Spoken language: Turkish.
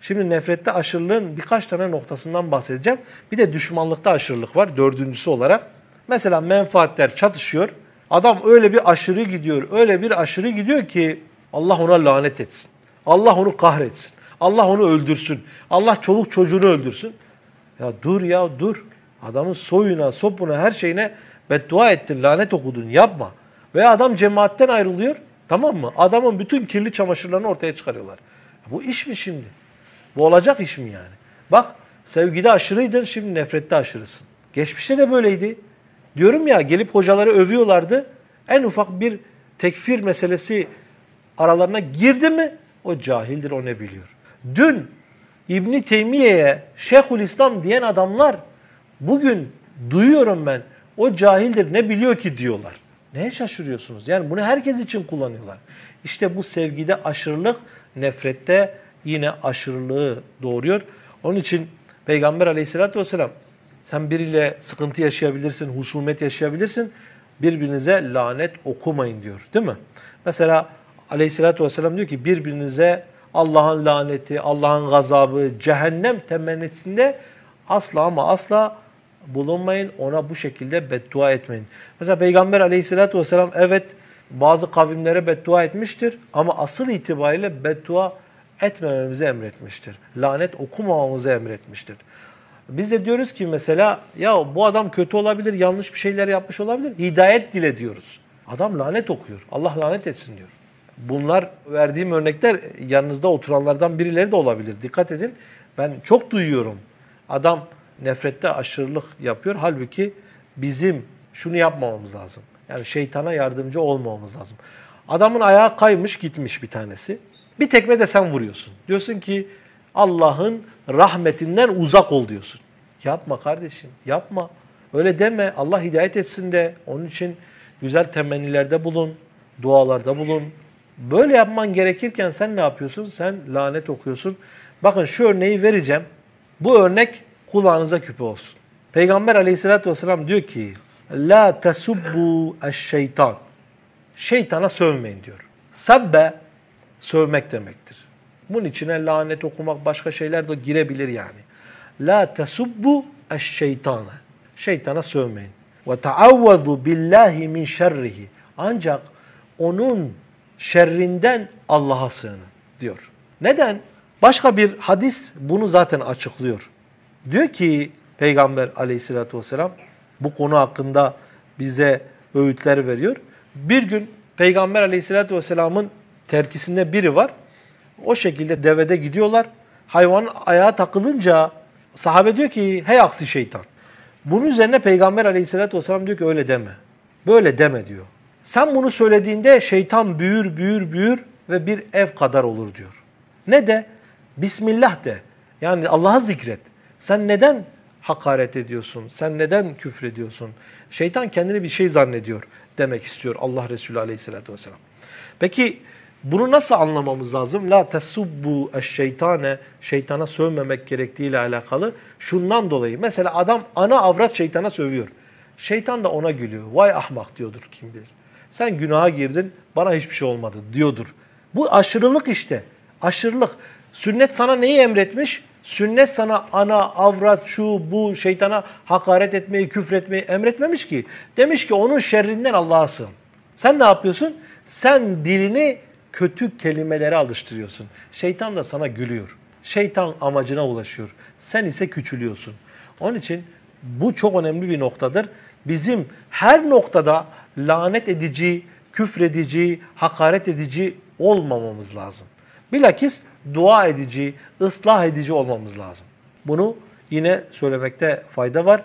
Şimdi nefrette aşırılığın birkaç tane noktasından bahsedeceğim. Bir de düşmanlıkta aşırılık var dördüncüsü olarak. Mesela menfaatler çatışıyor. Adam öyle bir aşırı gidiyor, öyle bir aşırı gidiyor ki Allah ona lanet etsin. Allah onu kahretsin. Allah onu öldürsün. Allah çoluk çocuğunu öldürsün. Ya dur ya dur. Adamın soyuna, sopuna, her şeyine beddua ettin, lanet okudun. Yapma. Veya adam cemaatten ayrılıyor. Tamam mı? Adamın bütün kirli çamaşırlarını ortaya çıkarıyorlar. Bu iş mi şimdi? Bu olacak iş mi yani? Bak sevgide aşırıydın şimdi nefrette aşırısın. Geçmişte de böyleydi. Diyorum ya gelip hocaları övüyorlardı. En ufak bir tekfir meselesi aralarına girdi mi o cahildir o ne biliyor. Dün İbni Teymiye'ye Şeyhül İslam diyen adamlar bugün duyuyorum ben o cahildir ne biliyor ki diyorlar. Neye şaşırıyorsunuz? Yani bunu herkes için kullanıyorlar. İşte bu sevgide aşırılık, nefrette yine aşırılığı doğuruyor. Onun için Peygamber aleyhissalatü vesselam sen biriyle sıkıntı yaşayabilirsin, husumet yaşayabilirsin. Birbirinize lanet okumayın diyor değil mi? Mesela aleyhissalatü vesselam diyor ki birbirinize Allah'ın laneti, Allah'ın gazabı, cehennem temennisinde asla ama asla bulunmayın. Ona bu şekilde beddua etmeyin. Mesela Peygamber aleyhissalatü vesselam evet bazı kavimlere beddua etmiştir. Ama asıl itibariyle beddua etmememizi emretmiştir. Lanet okumamamızı emretmiştir. Biz de diyoruz ki mesela ya bu adam kötü olabilir, yanlış bir şeyler yapmış olabilir. Hidayet dile diyoruz. Adam lanet okuyor. Allah lanet etsin diyor. Bunlar verdiğim örnekler yanınızda oturanlardan birileri de olabilir. Dikkat edin. Ben çok duyuyorum. Adam nefrette aşırılık yapıyor. Halbuki bizim şunu yapmamamız lazım. Yani şeytana yardımcı olmamamız lazım. Adamın ayağı kaymış gitmiş bir tanesi. Bir tekme de sen vuruyorsun. Diyorsun ki Allah'ın rahmetinden uzak ol diyorsun. Yapma kardeşim yapma. Öyle deme Allah hidayet etsin de onun için güzel temennilerde bulun, dualarda bulun. Böyle yapman gerekirken sen ne yapıyorsun? Sen lanet okuyorsun. Bakın şu örneği vereceğim. Bu örnek kulağınıza küpe olsun. Peygamber aleyhissalatü vesselam diyor ki La tesubbu şeytan. Şeytana sövmeyin diyor. Sabbe sövmek demektir. Bunun içine lanet okumak başka şeyler de girebilir yani. La tesubbu eşşeytana. Şeytana sövmeyin. Ve taavvazu billahi min şerrihi. Ancak onun şerrinden Allah'a sığının diyor. Neden? Başka bir hadis bunu zaten açıklıyor. Diyor ki Peygamber aleyhissalatü vesselam bu konu hakkında bize öğütler veriyor. Bir gün Peygamber aleyhissalatü vesselamın terkisinde biri var. O şekilde devede gidiyorlar. Hayvan ayağa takılınca sahabe diyor ki hey aksi şeytan. Bunun üzerine Peygamber aleyhissalatü vesselam diyor ki öyle deme. Böyle deme diyor. Sen bunu söylediğinde şeytan büyür büyür büyür ve bir ev kadar olur diyor. Ne de? Bismillah de. Yani Allah'a zikret. Sen neden hakaret ediyorsun? Sen neden küfür ediyorsun? Şeytan kendini bir şey zannediyor demek istiyor Allah Resulü aleyhissalatü vesselam. Peki bunu nasıl anlamamız lazım? La tesubbu şeytane şeytana sövmemek ile alakalı. Şundan dolayı mesela adam ana avrat şeytana sövüyor. Şeytan da ona gülüyor. Vay ahmak diyordur kim bilir. Sen günaha girdin bana hiçbir şey olmadı diyordur. Bu aşırılık işte. Aşırılık. Sünnet sana neyi emretmiş? Sünnet sana ana, avrat, şu, bu şeytana hakaret etmeyi, küfretmeyi emretmemiş ki. Demiş ki onun şerrinden Allah'a sığın. Sen ne yapıyorsun? Sen dilini kötü kelimelere alıştırıyorsun. Şeytan da sana gülüyor. Şeytan amacına ulaşıyor. Sen ise küçülüyorsun. Onun için bu çok önemli bir noktadır. Bizim her noktada lanet edici, küfredici, hakaret edici olmamamız lazım. Bilakis dua edici, ıslah edici olmamız lazım. Bunu yine söylemekte fayda var.